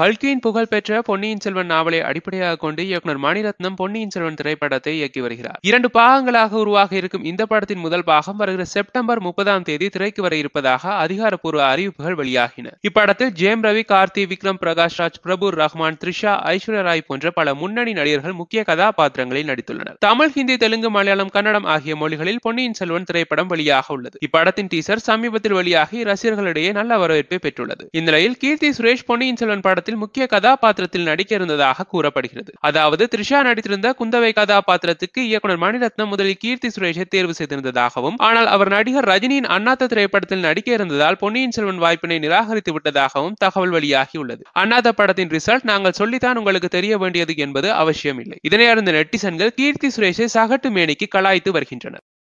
கல்கியின் புகழ்பெற்ற பொன்னியின் செல்வன் நாவலை அடிப்படையாக கொண்டு இயக்குனர் மணிரத்னம் பொன்னியின் செல்வன் திரைப்படத்தை இயக்கி வருகிறார் இரண்டு பாகங்களாக உருவாக இருக்கும் இந்த படத்தின் முதல் பாகம் வருகிற செப்டம்பர் முப்பதாம் தேதி திரைக்கு வர இருப்பதாக அதிகாரப்பூர்வ அறிவிப்புகள் வெளியாகின இப்படத்தில் ஜேம் ரவி கார்த்தி விக்ரம் பிரகாஷ் ராஜ் பிரபு ரஹ்மான் த்ரிஷா ஐஸ்வர்யா ராய் போன்ற பல முன்னணி நடிகர்கள் முக்கிய கதாபாத்திரங்களில் நடித்துள்ளனர் தமிழ் ஹிந்தி தெலுங்கு மலையாளம் கன்னடம் ஆகிய மொழிகளில் பொன்னியின் செல்வன் திரைப்படம் வெளியாக உள்ளது இப்படத்தின் டீசர் சமீபத்தில் வெளியாகி ரசிகர்களிடையே நல்ல வரவேற்பை பெற்றுள்ளது இந்நிலையில் கீர்த்தி சுரேஷ் பொன்னியின் செல்வன் படத்தில் படத்தில் முக்கிய கதாபாத்திரத்தில் நடிக்க இருந்ததாக கூறப்படுகிறது அதாவது த்ரிஷா நடித்திருந்த குந்தவை கதாபாத்திரத்துக்கு இயக்குனர் மணிரத்னம் முதலில் கீர்த்தி சுரேஷை தேர்வு செய்திருந்ததாகவும் ஆனால் அவர் நடிகர் ரஜினியின் அண்ணாத்த திரைப்படத்தில் நடிக்க இருந்ததால் பொன்னியின் செல்வன் வாய்ப்பினை நிராகரித்து விட்டதாகவும் தகவல் வெளியாகி உள்ளது அண்ணாத படத்தின் ரிசல்ட் நாங்கள் சொல்லித்தான் உங்களுக்கு தெரிய வேண்டியது என்பது அவசியம் இல்லை இதனை அறிந்த நெட்டிசன்கள் கீர்த்தி சுரேஷை சகட்டு மேனிக்கு கலாய்த்து வருகின்றனர்